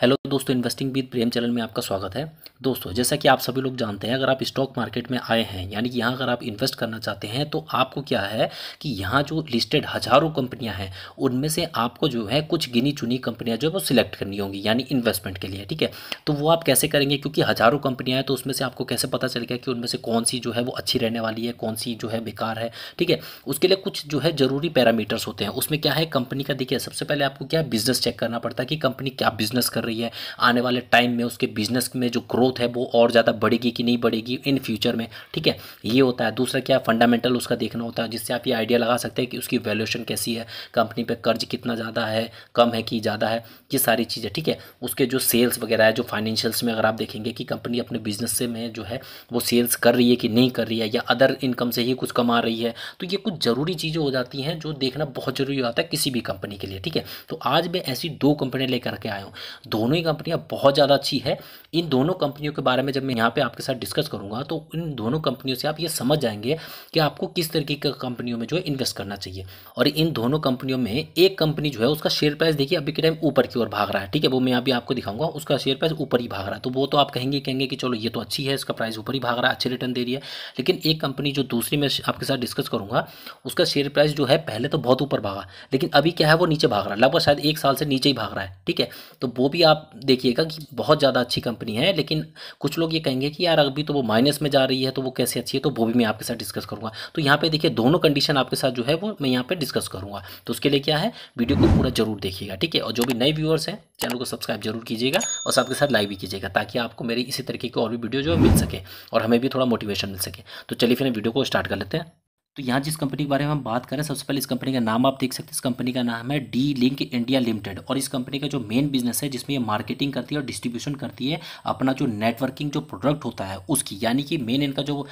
hello दोस्तों investing with Prem channel में आपका स्वागत है दोस्तों जैसा कि आप सभी लोग जानते हैं अगर आप स्टॉक मार्केट में आए हैं यानी कि यहाँ अगर आप इन्वेस्ट करना चाहते हैं तो आपको क्या है कि यहाँ जो लिस्टेड हज़ारों कंपनियाँ हैं उनमें से आपको जो है कुछ गिनी चुनी कंपनियाँ जो है वो सिलेक्ट करनी होंगी यानी इन्वेस्टमेंट के लिए ठीक है तो वो आप कैसे करेंगे क्योंकि हज़ारों कंपनियाँ हैं तो उसमें से आपको कैसे पता चल गया कि उनमें से कौन सी जो है वो अच्छी रहने वाली है कौन सी जो है बेकार है ठीक है उसके लिए कुछ जो है ज़रूरी पैरामीटर्स होते हैं उसमें क्या है कंपनी का देखिए सबसे पहले आपको क्या बिज़नेस चेक करना पड़ता है कि कंपनी क्या बिज़नेस कर रही है आने वाले टाइम में उसके बिजनेस में जो ग्रोथ है वो और ज़्यादा बढ़ेगी कि नहीं बढ़ेगी इन फ्यूचर में ठीक है ये होता है दूसरा क्या फंडामेंटल उसका देखना होता है जिससे आप ये आइडिया लगा सकते हैं कि उसकी वैल्यूशन कैसी है कंपनी पर कर्ज कितना ज़्यादा है कम है कि ज़्यादा है ये सारी चीज़ें ठीक है उसके जो सेल्स वगैरह है जो फाइनेंशियल्स में अगर आप देखेंगे कि कंपनी अपने बिजनेस से में जो है वो सेल्स कर रही है कि नहीं कर रही है या अदर इनकम से ही कुछ कमा रही है तो ये कुछ ज़रूरी चीज़ें हो जाती हैं जो देखना बहुत ज़रूरी होता है किसी भी कंपनी के लिए ठीक है तो आज मैं ऐसी दो कंपनी लेकर के आया हूँ दोनों ही कंपनियां बहुत ज़्यादा अच्छी है इन दोनों कंपनियों के बारे में जब मैं यहाँ पे आपके साथ डिस्कस करूँगा तो इन दोनों कंपनियों से आप ये समझ जाएंगे कि आपको किस तरीके की कंपनियों में जो है इन्वेस्ट करना चाहिए और इन दोनों कंपनियों में एक कंपनी जो है उसका शेयर प्राइस देखिए अभी के टाइम ऊपर की ओर भाग रहा है ठीक है वो मैं अभी आपको दिखाऊंगा उसका शेयर प्राइस ऊपर ही भाग रहा है तो वो तो आप कहेंगे कहेंगे कि चलो ये तो अच्छी है इसका प्राइस ऊपर ही भाग रहा है अच्छे रिटर्न दे रही है लेकिन एक कंपनी जो दूसरी मैं आपके साथ डिस्कस करूँगा उसका शेयर प्राइस जो है पहले तो बहुत ऊपर भागा लेकिन अभी क्या है वो नीचे भाग रहा है लगभग शायद एक साल से नीचे ही भाग रहा है ठीक है तो वो भी आप देखिएगा कि बहुत ज़्यादा अच्छी कंपनी है लेकिन कुछ लोग ये कहेंगे कि यार अभी तो वो माइनस में जा रही है तो वो कैसे अच्छी है तो वो भी मैं आपके साथ डिस्कस करूँगा तो यहाँ पे देखिए दोनों कंडीशन आपके साथ जो है वो मैं यहाँ पे डिस्कस करूँगा तो उसके लिए क्या है वीडियो को पूरा जरूर देखिएगा ठीक है और जो भी नए व्यूअर्स हैं चैनल को सब्सक्राइब जरूर कीजिएगा और साथ के साथ लाइव भी कीजिएगा ताकि आपको मेरी इसी तरीके की और भी वीडियो जो है मिल सके और हमें भी थोड़ा मोटिवेशन मिल सके तो चलिए फिर वीडियो को स्टार्ट कर लेते हैं तो यहाँ जिस कंपनी के बारे में हम बात करें सबसे पहले इस कंपनी का नाम आप देख सकते हैं इस कंपनी का नाम है डी लिंक इंडिया लिमिटेड और इस कंपनी का जो मेन बिजनेस है जिसमें ये मार्केटिंग करती है और डिस्ट्रीब्यूशन करती है अपना जो नेटवर्किंग जो प्रोडक्ट होता है उसकी यानी कि मेन इनका जो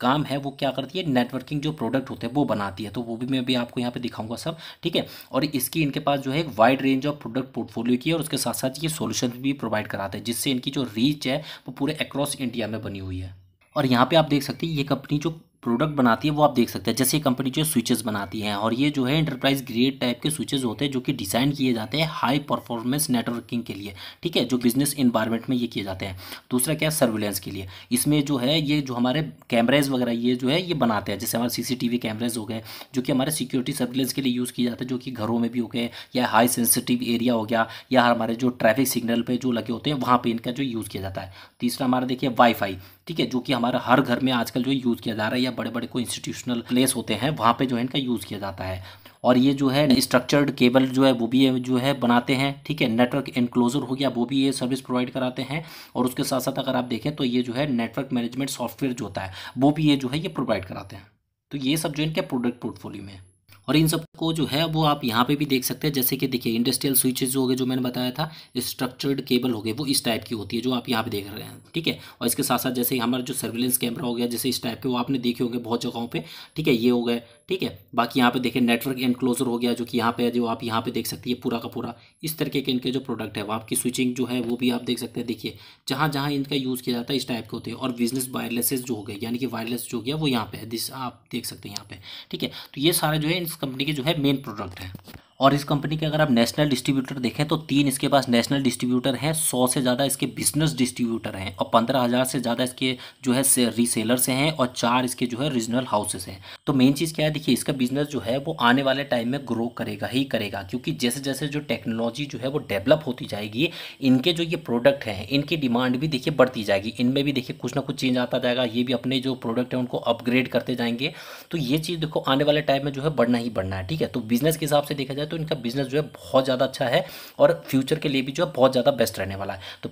काम है वो क्या करती है नेटवर्किंग जो प्रोडक्ट होते हैं वो बनाती है तो वो भी मैं अभी आपको यहाँ पे दिखाऊंगा सब ठीक है और इसकी इनके पास जो है एक wide range of product portfolio की है और उसके साथ साथ ये सोल्यूशन भी प्रोवाइड कराते हैं जिससे इनकी जो रीच है वो पूरे अक्रॉस इंडिया में बनी हुई है और यहाँ पे आप देख सकते हैं ये कंपनी जो प्रोडक्ट बनाती है वो आप देख सकते हैं जैसे कंपनी जो है स्विचेस बनाती है और ये जो है इंटरप्राइज ग्रेड टाइप के स्विचेस होते हैं जो कि डिज़ाइन किए जाते हैं हाई परफॉर्मेंस नेटवर्किंग के लिए ठीक है जो बिजनेस इन्वायरमेंट में ये किए जाते हैं दूसरा क्या है सर्विलेंस के लिए इसमें जो है ये जो हमारे कैमरेज वगैरह ये जो है ये बनाते हैं जैसे हमारे सी कैमरेज हो गए जो कि हमारे सिक्योरिटी सर्विलेंस के लिए यूज़ किए जाते हैं जो कि घरों में भी हो गए या हाई सेंसिटिव एरिया हो गया या हमारे जो ट्रैफिक सिग्नल पर जो लगे होते हैं वहाँ पर इनका जो यूज़ किया जाता है तीसरा हमारा देखिए वाईफाई ठीक है जो कि हमारा हर घर में आजकल जो यूज़ किया जा रहा है या बड़े बड़े कोई इंस्टीट्यूशनल प्लेस होते हैं वहाँ पर जो है इनका यूज़ किया जाता है और ये जो है स्ट्रक्चर्ड केबल जो है वो भी जो है बनाते हैं ठीक है नेटवर्क एनक्लोजर हो गया वो भी ये सर्विस प्रोवाइड कराते हैं और उसके साथ साथ अगर आप देखें तो ये जो है नेटवर्क मैनेजमेंट सॉफ्टवेयर जो होता है वो भी ये जो है ये प्रोवाइड कराते हैं तो ये सब जो इनके प्रोडक्ट पोर्टफोलियो में है और इन सबको जो है वो आप यहाँ पे भी देख सकते हैं जैसे कि देखिए इंडस्ट्रियल स्विचेज जो हो गए जो मैंने बताया था स्ट्रक्चर्ड केबल हो गए वो इस टाइप की होती है जो आप यहाँ पे देख रहे हैं ठीक है और इसके साथ साथ जैसे हमारा जो सर्विलेंस कैमरा हो गया जैसे इस टाइप के वो आपने देखे होंगे बहुत जगहों पर ठीक है ये हो गए ठीक है बाकी यहाँ पे देखिए नेटवर्क एनक्लोजर हो गया जो कि यहाँ पे जो आप यहाँ पे देख सकती है पूरा का पूरा इस तरीके के इनके जो प्रोडक्ट है वो आपकी स्विचिंग जो है वो भी आप देख सकते हैं देखिए जहाँ जहाँ इनका यूज़ किया जाता है इस टाइप के होते हैं और बिजनेस वायरलेसेस जो हो गए यानी कि वायरलेस जो हो गया वो यहाँ पे है दिस आप देख सकते हैं यहाँ पे ठीक है तो ये सारा जो है इस कंपनी के जो है मेन प्रोडक्ट है और इस कंपनी के अगर आप नेशनल डिस्ट्रीब्यूटर देखें तो तीन इसके पास नेशनल डिस्ट्रीब्यूटर हैं सौ से ज़्यादा इसके बिजनेस डिस्ट्रीब्यूटर हैं और पंद्रह हज़ार से ज़्यादा इसके जो है रीसेलर्स हैं और चार इसके जो है रीजनल हाउसेस हैं तो मेन चीज़ क्या है देखिए इसका बिजनेस जो है वो आने वाले टाइम में ग्रो करेगा ही करेगा क्योंकि जैसे जैसे जो टेक्नोलॉजी जो है वो डेवलप होती जाएगी इनके जो ये प्रोडक्ट हैं इनकी डिमांड भी देखिए बढ़ती जाएगी इनमें भी देखिए कुछ ना कुछ चेंज आता जाएगा ये भी अपने जो प्रोडक्ट हैं उनको अपग्रेड करते जाएंगे तो ये चीज़ देखो आने वाले टाइम में जो है बढ़ना ही बढ़ना है ठीक है तो बिजनेस के हिसाब से देखा जाए जाए तो इनका बिजनेस जो है बहुत ज़्यादा अच्छा है और फ्यूचर के लिए भी जो है बहुत ज़्यादा बेस्ट रहने वाला है तो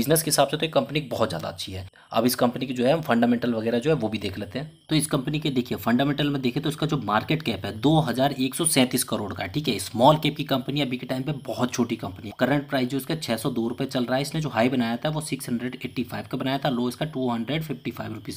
बिजनेस के हिसाब से तो ये कंपनी बहुत ज़्यादा अच्छी है अब इस कंपनी की जो है हम फंडामेंटल वगैरह जो है वो भी देख लेते हैं तो इस कंपनी के देखिए फंडामेंटल में देखिए तो इसका जो मार्केट कैप है दो करोड़ का ठीक है स्मॉल कैप की कंपनी अभी के टाइम पर बहुत छोटी कंपनी है करंट प्राइस जो इसका छह सौ चल रहा है इसने जो हाई बनाया था वो सिक्स का बनाया था लो इसका टू हंड्रेड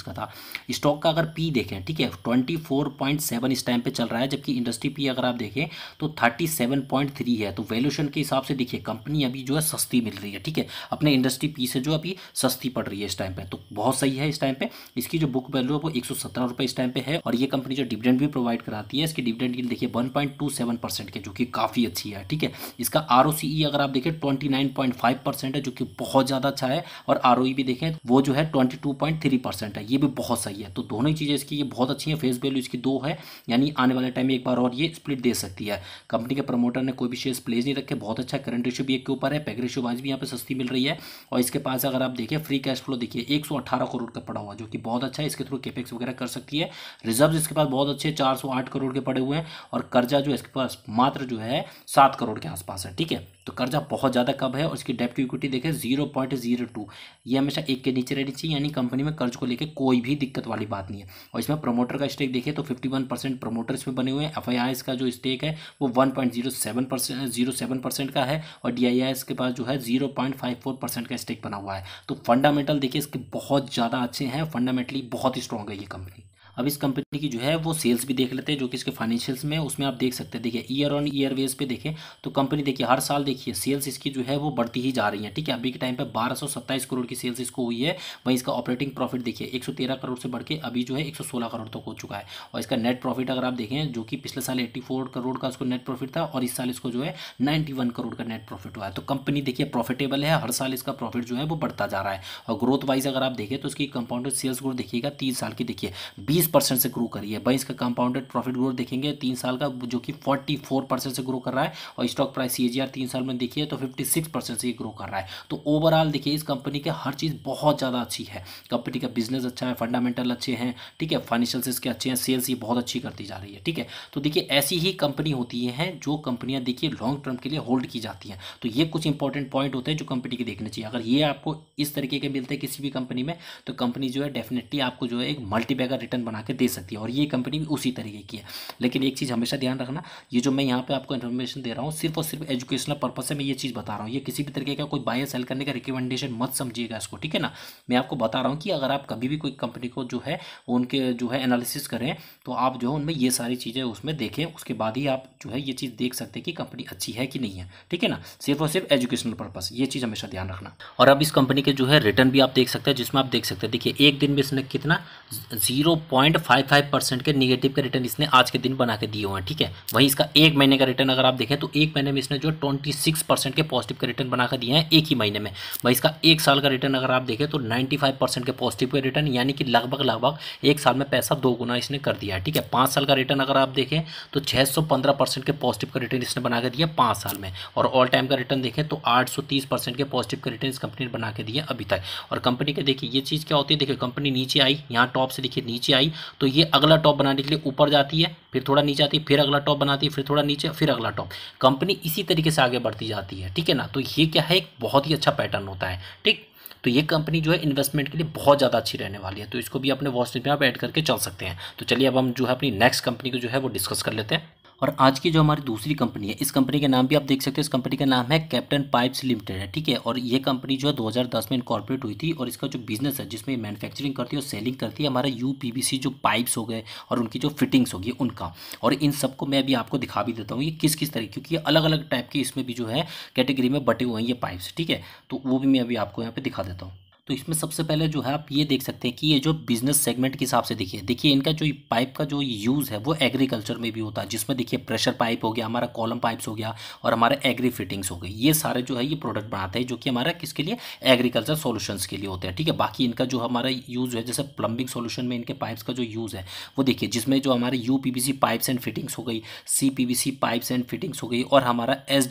का था स्टॉक का अगर पी देखें ठीक है ट्वेंटी फोर पॉइंट सेवन इस टाइम पे चल रहा है जबकि इंडस्ट्री पी अगर आप देखें तो thirty thirty seven point three है तो वैल्यूशन के हिसाब से देखिए कंपनी अभी जो है सस्ती मिल रही है ठीक है अपने इंडस्ट्री पी से जो अभी सस्ती पड़ रही है इस टाइम पे तो बहुत सही है इस टाइम पे इसकी जो बुक वैल्यू है वो एक सौ सत्रह रुपये इस टाइम पे है और ये कंपनी जो डिविडेंड भी प्रोवाइड कराती है इसकी डिविडेंड देखिए one point two seven percent के जो कि काफ़ी अच्छी है ठीक है इसका आर ओ सी ई अगर आप देखें twenty nine point five percent है जो कि बहुत ज़्यादा अच्छा है और आर ओ ई भी देखें वो जो है twenty two point three percent है ये भी बहुत सही है तो दोनों ही चीज़ें इसकी ये बहुत अच्छी है फेस वैल्यू इसकी दो है यानी आने वाले टाइम में एक बार और ये स्प्लिट दे सकती है कंपनी कंपनी के प्रमोटर ने कोई भी शेयर प्लेस नहीं रखे बहुत अच्छा करंट रेशियो भी एक के ऊपर है पैक रेशियो आज भी यहाँ पे सस्ती मिल रही है और इसके पास अगर आप देखिए फ्री कैश फ्लो देखिए एक करोड़ का पड़ा हुआ जो कि बहुत अच्छा है इसके थ्रू केपेक्स वगैरह कर सकती है रिजर्व इसके पास बहुत अच्छे चार करोड़ के पड़े हुए हैं और कर्जा जो इसके पास मात्र जो है सात करोड़ के आसपास है ठीक है तो कर्जा बहुत ज़्यादा कम है और इसकी डेप्ट इक्विटी देखें जीरो पॉइंट जीरो टू ये हमेशा एक के नीचे रहनी चाहिए यानी कंपनी में कर्ज को लेकर कोई भी दिक्कत वाली बात नहीं है और इसमें प्रमोटर का स्टेक देखें तो फिफ्टी वन परसेंट प्रमोटर इसमें बने हुए हैं एफ आई का जो स्टेक है वो one point zero seven percent zero seven percent का है और डी आई एस के पास जो है zero point five four percent का स्टेक बना हुआ है तो फंडामेंटल देखिए इसके बहुत ज़्यादा अच्छे हैं फंडामेंटली बहुत ही स्ट्रॉन्ग है ये कंपनी अब इस कंपनी की जो है वो सेल्स भी देख लेते हैं जो कि इसके फाइनेंशियल्स में उसमें आप देख सकते हैं देखिए ईयर ऑन ईयर वेज पे देखें तो कंपनी देखिए हर साल देखिए सेल्स इसकी जो है वो बढ़ती ही जा रही है ठीक है अभी के टाइम पर बारह करोड़ की सेल्स इसको हुई है वहीं इसका ऑपरेटिंग प्रॉफिट देखिए एक करोड़ से बढ़ के अभी जो है एक करोड़ तक हो चुका है और इसका नेट प्रॉफिट अगर आप देखें जो कि पिछले साल एट्टी करोड़ का उसको नेट प्रॉफिट था और इस साल इसको जो है नाइन्टी करोड़ का नेट प्रॉफिट हुआ है तो कंपनी देखिए प्रॉफिटेबल है हर साल इसका प्रॉफिट जो है वो बढ़ता जा रहा है और ग्रोथ वाइज अगर आप देखें तो इसकी कंपाउंडेड सेल्स ग्रोथ देखिएगा तीन साल की देखिए बीस इक्कीस परसेंट से ग्रो करी है बाइस का कंपाउंडेड प्रॉफिट ग्रोथ देखेंगे तीन साल का जो कि फोर्टी फोर परसेंट से ग्रो कर रहा है और स्टॉक प्राइस सी तीन साल में देखिए तो फिफ्टी सिक्स परसेंट से ये ग्रो कर रहा है तो ओवरऑल देखिए इस कंपनी की हर चीज़ बहुत ज़्यादा अच्छी है कंपनी का बिजनेस अच्छा है फंडामेंटल अच्छे हैं ठीक है फाइनेंशियल इसके अच्छे हैं सेल्स ये बहुत अच्छी करती जा रही है ठीक है तो देखिए ऐसी ही कंपनी होती है जो कंपनियाँ देखिए लॉन्ग टर्म के लिए होल्ड की जाती हैं तो ये कुछ इंपॉर्टेंट पॉइंट होते हैं जो कंपनी के देखने चाहिए अगर ये आपको इस तरीके के मिलते हैं किसी भी कंपनी में तो कंपनी जो है डेफिनेटली आपको जो है एक मल्टीपैगर रिटर्न बना बना के दे सकती है और ये कंपनी भी उसी तरीके की है लेकिन एक चीज़ हमेशा ध्यान रखना ये जो मैं यहाँ पे आपको इन्फॉर्मेशन दे रहा हूँ सिर्फ और सिर्फ एजुकेशनल पर्पज से मैं ये चीज़ बता रहा हूँ ये किसी भी तरीके का कोई बाय सेल करने का रिकमेंडेशन मत समझिएगा इसको ठीक है ना मैं आपको बता रहा हूँ कि अगर आप कभी भी कोई कंपनी को जो है उनके जो है एनालिसिस करें तो आप जो है उनमें ये सारी चीज़ें उसमें देखें उसके बाद ही आप जो है ये चीज़ देख सकते हैं कि कंपनी अच्छी है कि नहीं है ठीक है ना सिर्फ और सिर्फ एजुकेशनल पर्पज़ ये चीज़ हमेशा ध्यान रखना और अब इस कंपनी के जो है रिटर्न भी आप देख सकते हैं जिसमें आप देख सकते हैं देखिए एक दिन में इसने कितना zero point five five percent के निगेटिव के रिटर्न इसने आज के दिन बना के दिए हुए हैं ठीक है वहीं इसका एक महीने का रिटर्न अगर आप देखें तो एक महीने में इसने जो ट्वेंटी सिक्स परसेंट के पॉजिटिव के रिटर्न बना के दिए हैं एक ही महीने में वहीं इसका एक साल का रिटर्न अगर आप देखें तो नाइन्टी फाइव परसेंट के पॉजिटिव के रिटर्न यानी कि लगभग लगभग एक साल में पैसा दो गुना इसने कर दिया ठीक है पाँच साल का रिटर्न अगर आप देखें तो छः सौ पंद्रह परसेंट के पॉजिटिव का रिटर्न इसने बना के दिया पाँच साल में और ऑल टाइम का रिटर्न देखें तो आठ सौ तीस परसेंट के पॉजिटिव का रिटर्न इस कंपनी ने बना के दिया अभी तक और कंपनी के देखिए ये चीज़ क्या होती है देखिए कंपनी नीचे आई यहाँ टॉप से देखिए नीचे आई तो ये अगला टॉप बनाने के लिए ऊपर जाती है फिर थोड़ा नीचे आती है फिर अगला टॉप बनाती है फिर थोड़ा नीचे फिर अगला टॉप कंपनी इसी तरीके से आगे बढ़ती जाती है ठीक है ना तो ये क्या है एक बहुत ही अच्छा पैटर्न होता है ठीक तो ये कंपनी जो है इन्वेस्टमेंट के लिए बहुत ज़्यादा अच्छी रहने वाली है तो इसको भी अपने वॉच में आप ऐड करके चल सकते हैं तो चलिए अब हम जो है अपनी नेक्स्ट कंपनी को जो है वो डिस्कस कर लेते हैं और आज की जो हमारी दूसरी कंपनी है इस कंपनी का नाम भी आप देख सकते हो इस कंपनी का नाम है कैप्टन पाइप्स लिमिटेड है ठीक है और ये कंपनी जो है 2010 में इनकॉर्पोरेट हुई थी और इसका जो बिजनेस है जिसमें मैन्युफैक्चरिंग करती है और सेलिंग करती है हमारा यू जो पाइप्स हो गए और उनकी जो फिटिंग्स होगी उनका और इन सबको मैं अभी आपको दिखा भी देता हूँ ये किस किस तरीके क्योंकि अलग अलग टाइप के इसमें भी जो है कैटेगरी में बटे हुए हैं ये पाइप्स ठीक है तो वो भी मैं अभी आपको यहाँ पर दिखा देता हूँ तो इसमें सबसे पहले जो है आप ये देख सकते हैं कि ये जो बिजनेस सेगमेंट के हिसाब से देखिए देखिए इनका जो पाइप का जो यूज़ है वो एग्रीकल्चर में भी होता है जिसमें देखिए प्रेशर पाइप हो गया हमारा कॉलम पाइप्स हो गया और हमारे एग्री फिटिंग्स हो गई ये सारे जो है ये प्रोडक्ट बनाते हैं जो कि हमारा किसके लिए एग्रीकल्चर सोल्यूशन के लिए होते हैं ठीक है बाकी इनका जो हमारा यूज़ है जैसे प्लम्बिंग सोल्यूशन में इनके पाइप्स का जो यूज़ है वो देखिए जिसमें जो हमारे यू पाइप्स एंड फिटिंग्स हो गई सी पाइप्स एंड फिटिंग्स हो गई और हमारा एस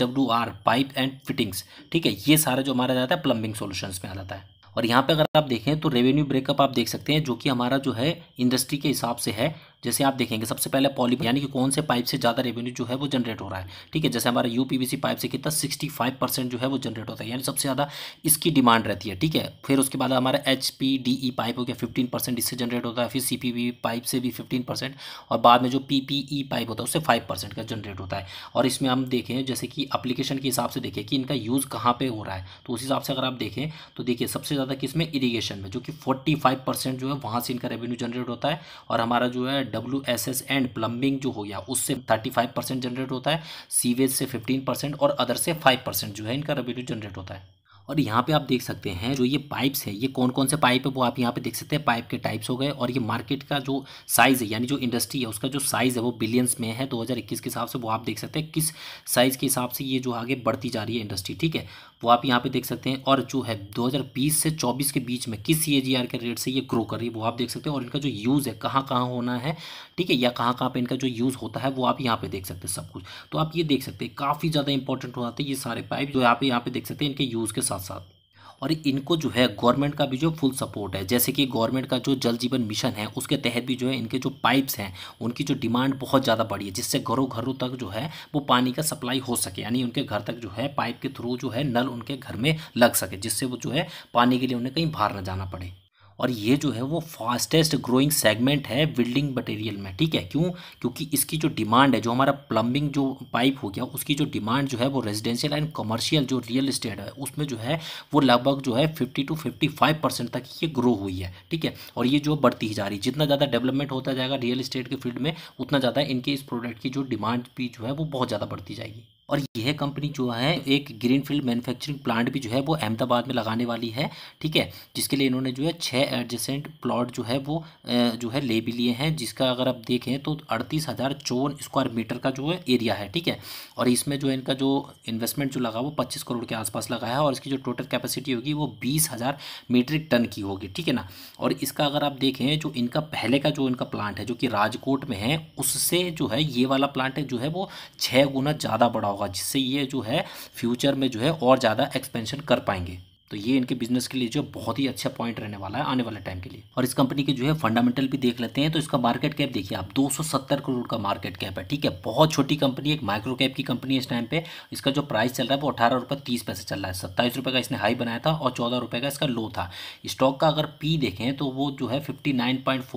पाइप एंड फिटिंग्स ठीक है ये सारा जो हमारा जाता है प्लम्बिंग सोल्यूशन में आ जाता है और यहाँ पे अगर आप देखें तो रेवेन्यू ब्रेकअप आप देख सकते हैं जो कि हमारा जो है इंडस्ट्री के हिसाब से है जैसे आप देखेंगे सबसे पहले पॉली यानी कि कौन से पाइप से ज़्यादा रेवेन्यू जो है वो जनरेट हो रहा है ठीक है जैसे हमारा यू पाइप से कितना सिक्सटी फाइव परसेंट जो है वो जनरेट होता है यानी सबसे ज़्यादा इसकी डिमांड रहती है ठीक है फिर उसके बाद हमारा H P D E pipe हो गया फिफ्टीन परसेंट इससे जनरेट होता है फिर सी पी वी पाइप से भी फिफ्टीन परसेंट और बाद में जो पी पी ई पाइप होता है उससे फाइव परसेंट का जनरेट होता है और इसमें हम देखें जैसे कि अप्लीकेशन के हिसाब से देखें कि इनका यूज़ कहाँ पर हो रहा है तो उस हिसाब से अगर आप देखें तो देखिए सबसे ज़्यादा किस में इरीगेशन में जो कि फोर्टी फाइव परसेंट जो है वहाँ से इनका रेवेन्यू जनरेट होता है और हमारा जो है W S S and plumbing जो हो गया उससे थर्टी फाइव परसेंट जनरेट होता है सीवेज से फिफ्टीन परसेंट और अदर से फाइव परसेंट जो है इनका रेवेन्यू जनरेट होता है और यहाँ पे आप देख सकते हैं जो ये पाइप्स है ये कौन कौन से पाइप है वो आप यहाँ पे देख सकते हैं पाइप के टाइप्स हो गए और ये मार्केट का जो साइज़ है यानी जो इंडस्ट्री है उसका जो साइज़ है वो बिलियंस में है 2021 के हिसाब से वो आप देख सकते हैं किस साइज़ के हिसाब से ये जो आगे बढ़ती जा रही है इंडस्ट्री ठीक है वो आप यहाँ पे देख सकते हैं और जो है 2020 से 24 के बीच में किस सी के रेट से ये ग्रो कर रही है वो आप देख सकते हैं और इनका जो यूज़ है कहाँ कहाँ होना है ठीक है या कहाँ कहाँ पर इनका जो यूज़ होता है वो आप यहाँ पर देख सकते हैं सब कुछ तो आप ये देख सकते हैं काफ़ी ज़्यादा इंपॉर्टेंट हो जाते हैं ये सारे पाइप जो आप यहाँ पर देख सकते हैं इनके यूज़ के साथ साथ और इनको जो है गवर्नमेंट का भी जो फुल सपोर्ट है जैसे कि गवर्नमेंट का जो जल जीवन मिशन है उसके तहत भी जो है इनके जो पाइप्स हैं उनकी जो डिमांड बहुत ज़्यादा बढ़ी है जिससे घरों घरों तक जो है वो पानी का सप्लाई हो सके यानी उनके घर तक जो है पाइप के थ्रू जो है नल उनके घर में लग सके जिससे वो जो है पानी के लिए उन्हें कहीं बाहर न जाना पड़े और ये जो है वो फास्टेस्ट ग्रोइंग सेगमेंट है बिल्डिंग मटेरियल में ठीक है क्यों क्योंकि इसकी जो डिमांड है जो हमारा प्लम्बिंग जो पाइप हो गया उसकी जो डिमांड जो है वो रेजिडेंशियल एंड कमर्शियल जो रियल इस्टेट है उसमें जो है वो लगभग जो है fifty two fifty five percent तक ये ग्रो हुई है ठीक है और ये जो बढ़ती ही जा रही है जितना ज़्यादा डेवलपमेंट होता जाएगा रियल इस्टेट के फील्ड में उतना ज़्यादा इनके इस प्रोडक्ट की जो डिमांड भी जो है वो बहुत ज़्यादा बढ़ती जाएगी और यह कंपनी जो है एक ग्रीनफील्ड मैन्युफैक्चरिंग प्लांट भी जो है वो अहमदाबाद में लगाने वाली है ठीक है जिसके लिए इन्होंने जो है छः एडजेसेंट प्लॉट जो है वो जो है ले भी लिए हैं जिसका अगर आप देखें तो अड़तीस हज़ार चौवन स्क्वायर मीटर का जो है एरिया है ठीक है और इसमें जो इनका जो इन्वेस्टमेंट जो लगा वो पच्चीस करोड़ के आसपास लगा है और इसकी जो टोटल कैपेसिटी होगी वो बीस हज़ार मीट्रिक टन की होगी ठीक है ना और इसका अगर आप देखें जो इनका पहले का जो इनका प्लांट है जो कि राजकोट में है उससे जो है ये वाला प्लांट जो है वो छः गुना ज़्यादा बड़ा होगा जिससे ये जो है फ्यूचर में जो है और ज़्यादा एक्सपेंशन कर पाएंगे तो ये इनके बिजनेस के लिए जो बहुत ही अच्छा पॉइंट रहने वाला है आने वाले टाइम के लिए और इस कंपनी के जो है फंडामेंटल भी देख लेते हैं तो इसका मार्केट कैप देखिए आप 270 करोड़ का मार्केट कैप है ठीक है बहुत छोटी कंपनी एक माइक्रो कैप की कंपनी है इस टाइम पे इसका जो प्राइस चल रहा है वो अठारह रुपये तीस पैसे चल रहा है सत्ताईस रुपये का इसने हाई बनाया था और चौदह रुपये का इसका लो था स्टॉक का अगर पी देखें तो वो जो है फिफ्टी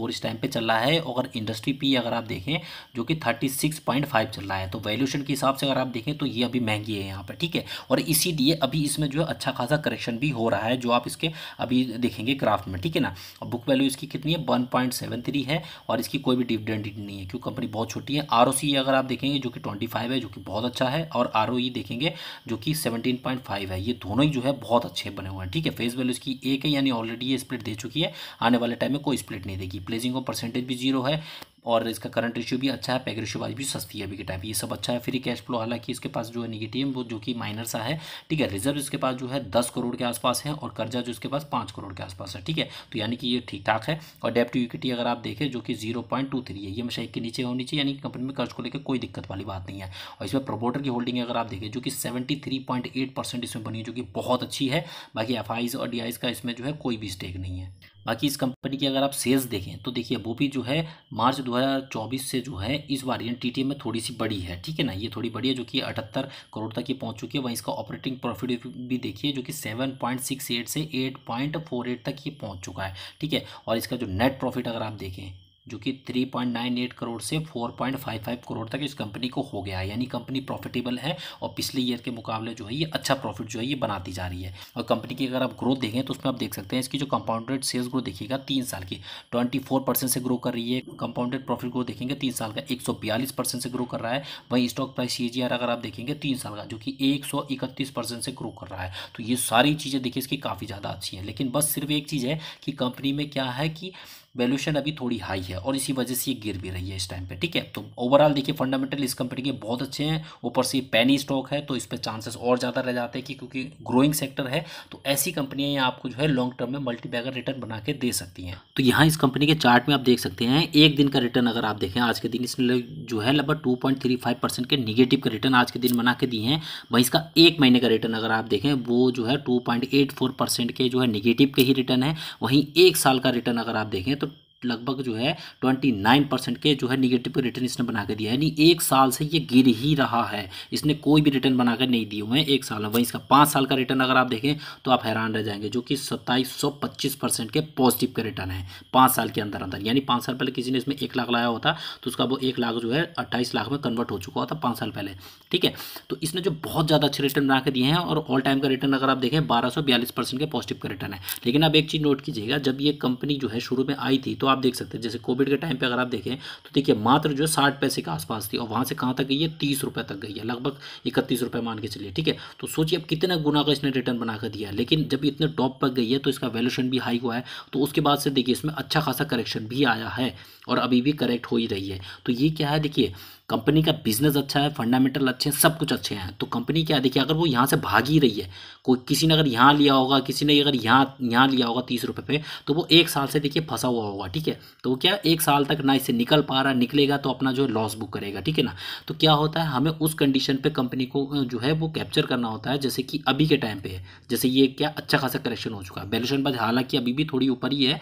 इस टाइम पर चल रहा है अगर इंडस्ट्री पी अगर आप देखें जो कि थर्टी चल रहा है तो वैल्यूशन के हिसाब से अगर आप देखें तो ये अभी महंगी है यहाँ पर ठीक है और इसीलिए अभी इसमें जो है अच्छा खासा करेक्शन भी हो रहा है जो आप इसके अभी देखेंगे ग्राफ में ठीक है ना और बुक वैल्यू इसकी कितनी है वन पॉइंट सेवन थ्री है और इसकी कोई भी डिविडेंड नहीं है क्योंकि कंपनी बहुत छोटी है आर अगर आप देखेंगे जो कि ट्वेंटी फाइव है जो कि बहुत अच्छा है और आर e देखेंगे जो कि सेवनटीन पॉइंट फाइव है ये दोनों ही जो है बहुत अच्छे बने हुए हैं ठीक है फेस वैल्यू इसकी एक है यानी ऑलरेडी ये स्प्लिट दे चुकी है आने वाले टाइम में कोई स्प्लिट नहीं देगी प्लेजिंग ऑफ परसेंटेज भी जीरो है और इसका करंट रेशियो भी अच्छा है पैक रेशियो वाइज भी सस्ती है अभी के टाइम ये सब अच्छा है फ्री कैश फ्लो हालांकि इसके पास जो है निगेटिव वो जो कि माइनर सा है ठीक है रिजर्व इसके पास जो है दस करोड़ के आसपास है और कर्जा जो इसके पास पाँच करोड़ के आसपास है ठीक है तो यानी कि ये ठीक ठाक है और डेप टू इक्विटी अगर आप देखें जो कि जीरो पॉइंट टू थ्री है ये हमेशा एक के नीचे होनी चाहिए यानी कि कंपनी में कर्ज को लेकर कोई दिक्कत वाली बात नहीं है और इसमें प्रोमोटर की होल्डिंग अगर आप देखें जो कि seventy three point eight percent इसमें बनी है जो कि बहुत अच्छी है बाकी एफ और डी का इसमें जो है कोई भी स्टेक नहीं है बाकी इस कंपनी की अगर आप सेल्स देखें तो देखिए वो भी जो है मार्च 2024 से जो है इस बार यानी टी में थोड़ी सी बड़ी है ठीक है ना ये थोड़ी बड़ी है जो कि अठहत्तर करोड़ तक ये पहुंच चुकी है वहीं इसका ऑपरेटिंग प्रॉफिट भी देखिए जो कि 7.68 से 8.48 तक ये पहुंच चुका है ठीक है और इसका जो नेट प्रॉफिट अगर आप देखें जो कि 3.98 करोड़ से 4.55 करोड़ तक इस कंपनी को हो गया है यानी कंपनी प्रॉफिटेबल है और पिछले ईयर के मुकाबले जो है ये अच्छा प्रॉफिट जो है ये बनाती जा रही है और कंपनी की अगर आप ग्रोथ देखें तो उसमें आप देख सकते हैं इसकी जो कंपाउंडेड सेल्स ग्रोथ देखिएगा तीन साल की ट्वेंटी फोर परसेंट से ग्रो कर रही है कंपाउंडेड प्रॉफिट ग्रोथ देखेंगे तीन साल का एक सौ बयालीस परसेंट से ग्रो कर रहा है वहीं stock price C G R अगर आप देखेंगे तीन साल का जो कि एक सौ इकतीस परसेंट से ग्रो कर रहा है तो ये सारी चीज़ें देखिए इसकी काफ़ी ज़्यादा अच्छी हैं लेकिन बस सिर्फ एक चीज़ है कि कंपनी में क्या है कि वैल्यूशन अभी थोड़ी हाई है और इसी वजह से ये गिर भी रही है इस टाइम पे ठीक है तो ओवरऑल देखिए फंडामेंटल इस कंपनी के बहुत अच्छे हैं ऊपर से पैनी स्टॉक है तो इस पर चांसेस और ज़्यादा रह जाते हैं कि क्योंकि ग्रोइंग सेक्टर है तो ऐसी कंपनियाँ आपको जो है लॉन्ग टर्म में मल्टीबैगर रिटर्न बना के दे सकती हैं तो यहाँ इस कंपनी के चार्ट में आप देख सकते हैं एक दिन का रिटर्न अगर आप देखें आज के दिन इसने जो है लगभग टू के निगेटिव का रिटर्न आज के दिन बना के दिए हैं वहीं इसका एक महीने का रिटर्न अगर आप देखें वो जो है टू के जो है निगेटिव के ही रिटर्न है वहीं एक साल का रिटर्न अगर आप देखें तो लगभग जो है ट्वेंटी नाइन परसेंट के जो है निगेटिव रिटर्न इसने बना के दिया यानी एक साल से ये गिर ही रहा है इसने कोई भी रिटर्न बनाकर नहीं दिए हुए हैं एक साल में वहीं इसका पाँच साल का रिटर्न अगर आप देखें तो आप हैरान रह जाएंगे जो कि सत्ताईस सौ पच्चीस परसेंट के पॉजिटिव के रिटर्न है पाँच साल के अंदर अंदर यानी पाँच साल पहले किसी ने इसमें एक लाख लाया होता तो उसका वो एक लाख जो है अट्ठाईस लाख में कन्वर्ट हो चुका होता पाँच साल पहले ठीक है तो इसने जो बहुत ज़्यादा अच्छे रिटर्न बना के दिए हैं और ऑल टाइम का रिटर्न अगर आप देखें बारह के पॉजिटिव का रिटर्न है लेकिन आप एक चीज़ नोट कीजिएगा जब ये कंपनी जो है शुरू में आई थी तो आप देख सकते हैं जैसे कोविड के टाइम पे अगर आप देखें तो देखिए मात्र जो साठ पैसे के आसपास थी और वहाँ से कहाँ तक गई है तीस रुपये तक गई है लगभग इकतीस रुपये मान के चलिए ठीक है तो सोचिए अब कितना गुना का इसने रिटर्न बना कर दिया लेकिन जब इतने टॉप पर गई है तो इसका वैल्यूशन भी हाई हुआ है तो उसके बाद से देखिए इसमें अच्छा खासा करेक्शन भी आया है और अभी भी करेक्ट हो ही रही है तो ये क्या है देखिए कंपनी का बिजनेस अच्छा है फंडामेंटल अच्छे हैं सब कुछ अच्छे हैं तो कंपनी क्या देखिए अगर वो यहाँ से भाग ही रही है कोई किसी ने अगर यहाँ लिया होगा किसी ने अगर यहाँ यहाँ लिया होगा तीस रुपये पे तो वो एक साल से देखिए फंसा हुआ होगा ठीक है तो वो क्या एक साल तक ना इसे निकल पा रहा निकलेगा तो अपना जो है लॉस बुक करेगा ठीक है ना तो क्या होता है हमें उस कंडीशन पर कंपनी को जो है वो कैप्चर करना होता है जैसे कि अभी के टाइम पर जैसे ये क्या अच्छा खासा करेक्शन हो चुका है बैलेशन बाज हालांकि अभी भी थोड़ी ऊपर ही है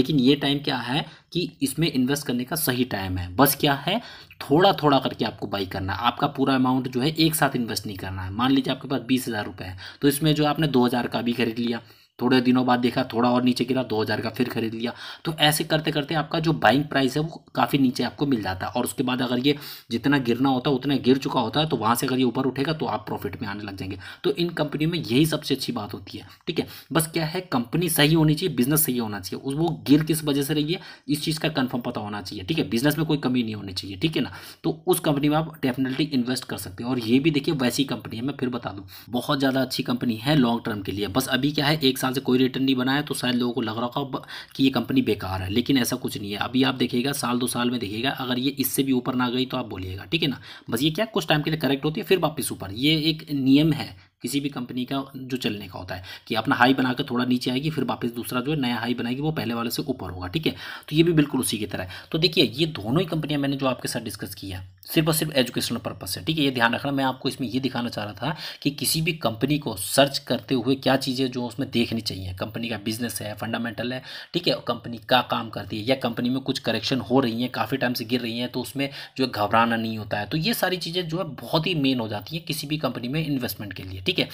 लेकिन ये टाइम क्या है कि इसमें इन्वेस्ट करने का सही टाइम है बस क्या है थोड़ा थोड़ा करके आपको बाई करना है आपका पूरा अमाउंट जो है एक साथ इन्वेस्ट नहीं करना है मान लीजिए आपके पास बीस हज़ार रुपये है तो इसमें जो आपने दो हज़ार का भी खरीद लिया थोड़े दिनों बाद देखा थोड़ा और नीचे गिरा दो हज़ार का फिर खरीद लिया तो ऐसे करते करते आपका जो बाइंग प्राइस है वो काफ़ी नीचे आपको मिल जाता है और उसके बाद अगर ये जितना गिरना होता है उतना गिर चुका होता है तो वहाँ से अगर ये ऊपर उठेगा तो आप प्रॉफिट में आने लग जाएंगे तो इन कंपनी में यही सबसे अच्छी बात होती है ठीक है बस क्या है कंपनी सही होनी चाहिए बिजनेस सही होना चाहिए उस वो गिर किस वजह से रही है इस चीज़ का कन्फर्म पता होना चाहिए ठीक है बिजनेस में कोई कमी नहीं होनी चाहिए ठीक है ना तो उस कंपनी में आप डेफिनेटली इन्वेस्ट कर सकते हैं और ये भी देखिए वैसी कंपनी है मैं फिर बता दूँ बहुत ज़्यादा अच्छी कंपनी है लॉन्ग टर्म के लिए बस अभी क्या है एक साल से कोई रिटर्न नहीं बनाया तो शायद लोगों को लग रहा होगा कि ये कंपनी बेकार है लेकिन ऐसा कुछ नहीं है अभी आप देखिएगा साल दो साल में देखिएगा अगर ये इससे भी ऊपर ना गई तो आप बोलिएगा ठीक है ना बस ये क्या कुछ टाइम के लिए करेक्ट होती है फिर वापस ऊपर ये एक नियम है किसी भी कंपनी का जो चलने का होता है कि अपना हाई बनाकर थोड़ा नीचे आएगी फिर वापस दूसरा जो है नया हाई बनाएगी वो पहले वाले से ऊपर होगा ठीक है तो ये भी बिल्कुल उसी की तरह है तो देखिए ये दोनों ही कंपनियां मैंने जो आपके साथ डिस्कस किया सिर्फ और सिर्फ एजुकेशनल पर्पज से ठीक है ये ध्यान रखना मैं आपको इसमें ये दिखाना चाह रहा था कि किसी भी कंपनी को सर्च करते हुए क्या चीज़ें जो उसमें देखनी चाहिए कंपनी का बिजनेस है फंडामेंटल है ठीक है कंपनी का काम करती है या कंपनी में कुछ करेक्शन हो रही है काफ़ी टाइम से गिर रही है तो उसमें जो है घबराना नहीं होता है तो ये सारी चीज़ें जो है बहुत ही मेन हो जाती हैं किसी भी कंपनी में इन्वेस्टमेंट के लिए ठीक है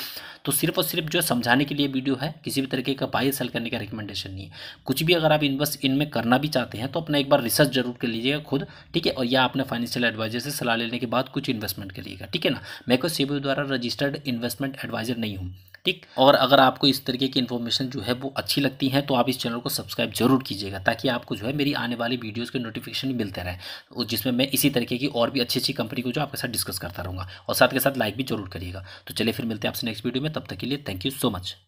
तो सिर्फ और सिर्फ जो समझाने के लिए वीडियो है किसी भी तरीके का बाई सेल करने का रिकमेंडेशन नहीं है कुछ भी अगर आप इन्वेस्ट इनमें करना भी चाहते हैं तो अपना एक बार रिसर्च जरूर कर लीजिएगा खुद ठीक है और या अपने फाइनेंशियल एडवाइजर से सलाह लेने के बाद कुछ इन्वेस्टमेंट करिएगा ठीक है ना मैं कोई सीबीओ द्वारा रजिस्टर्ड इन्वेस्टमेंट एडवाइजर नहीं हूँ ठीक और अगर आपको इस तरीके की इन्फॉर्मेशन जो है वो अच्छी लगती है तो आप इस चैनल को सब्सक्राइब जरूर कीजिएगा ताकि आपको जो है मेरी आने वाली वीडियोज़ के नोटिफिकेशन मिलते रहे और जिसमें मैं इसी तरीके की और भी अच्छी अच्छी कंपनी को जो आपके साथ डिस्कस करता रहूँगा और साथ के साथ लाइक भी जरूर करिएगा तो चलिए फिर मिलते हैं आपसे नेक्स्ट वीडियो में तब तक के लिए थैंक यू सो मच